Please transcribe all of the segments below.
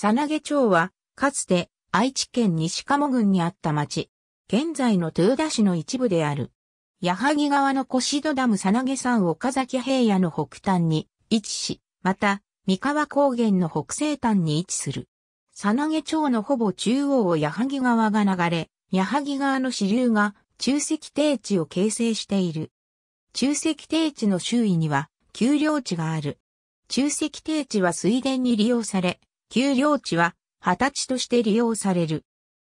さなげ町は、かつて愛知県西鴨郡にあった町。現在の豊田市の一部である。矢作川の越戸ダムさなげ山岡崎平野の北端に位置し、また、三河高原の北西端に位置する。さなげ町のほぼ中央を矢作川が流れ、矢作川の支流が中石低地を形成している。中石低地の周囲には丘陵地がある。中石低地は水田に利用され、丘陵地は、畑地として利用される。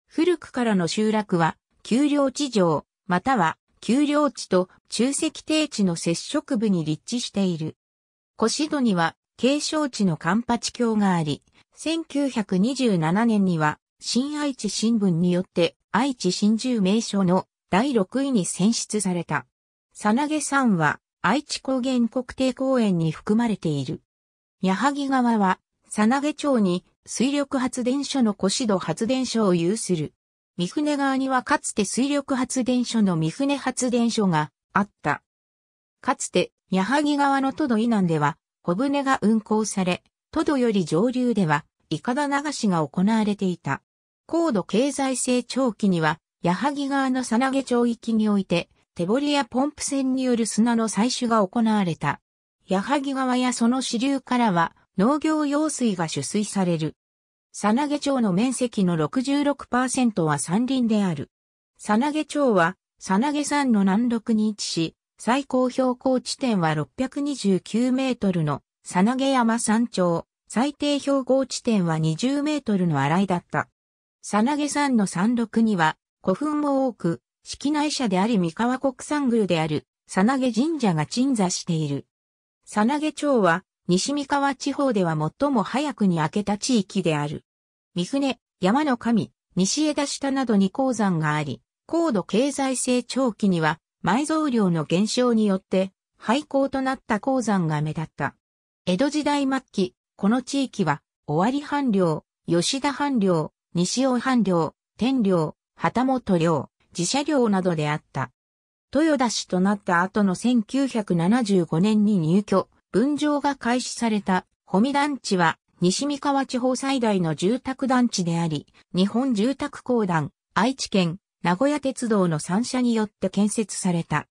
古くからの集落は、丘陵地上、または、丘陵地と中石低地の接触部に立地している。腰戸には、景勝地の環八橋があり、1927年には、新愛知新聞によって、愛知新住名所の第6位に選出された。さなげ山は、愛知高原国定公園に含まれている。矢作川は、さなげ町に水力発電所の古市戸発電所を有する。三船川にはかつて水力発電所の三船発電所があった。かつて、矢作川の都度以南では、小舟が運行され、都度より上流では、いかだ流しが行われていた。高度経済成長期には、矢作川のさなげ町域において、手掘りやポンプ船による砂の採取が行われた。矢作川やその支流からは、農業用水が取水される。さなげ町の面積の66%は山林である。さなげ町は、さなげ山の南麓に位置し、最高標高地点は629メートルのさなげ山山頂、最低標高地点は20メートルの荒いだった。さなげ山の山麓には古墳も多く、式内社であり三河国産宮である、さなげ神社が鎮座している。さなげ町は、西三河地方では最も早くに明けた地域である。三船、山の神、西枝下などに鉱山があり、高度経済成長期には埋蔵量の減少によって廃校となった鉱山が目立った。江戸時代末期、この地域は尾張藩領、吉田藩領、西尾藩領、天領、旗本領、自社領などであった。豊田市となった後の1975年に入居、分譲が開始された、ホミ団地は、西三河地方最大の住宅団地であり、日本住宅公団、愛知県、名古屋鉄道の3社によって建設された。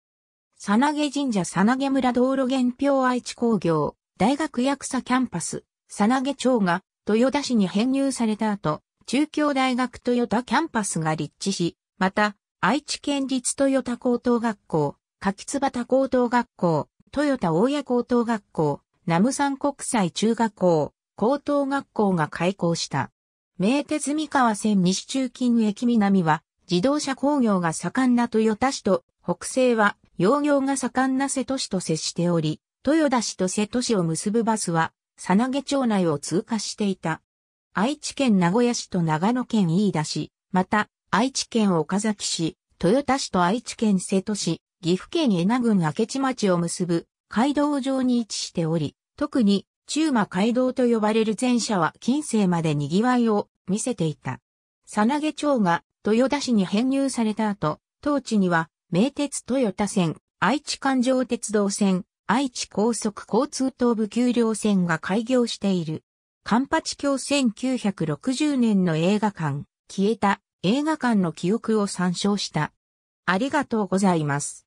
さなげ神社さなげ村道路原表愛知工業、大学役者キャンパス、さなげ町が、豊田市に編入された後、中京大学豊田キャンパスが立地し、また、愛知県立豊田高等学校、柿津端高等学校、豊田大谷高等学校、南無山国際中学校、高等学校が開校した。名鉄三河線西中近駅南は、自動車工業が盛んな豊田市と、北西は養業が盛んな瀬戸市と接しており、豊田市と瀬戸市を結ぶバスは、さなげ町内を通過していた。愛知県名古屋市と長野県飯田市、また、愛知県岡崎市、豊田市と愛知県瀬戸市、岐阜県恵那郡明智町を結ぶ街道上に位置しており、特に中馬街道と呼ばれる前者は近世まで賑わいを見せていた。さなげ町が豊田市に編入された後、当地には名鉄豊田線、愛知環状鉄道線、愛知高速交通東部丘陵線が開業している。環八橋1960年の映画館、消えた映画館の記憶を参照した。ありがとうございます。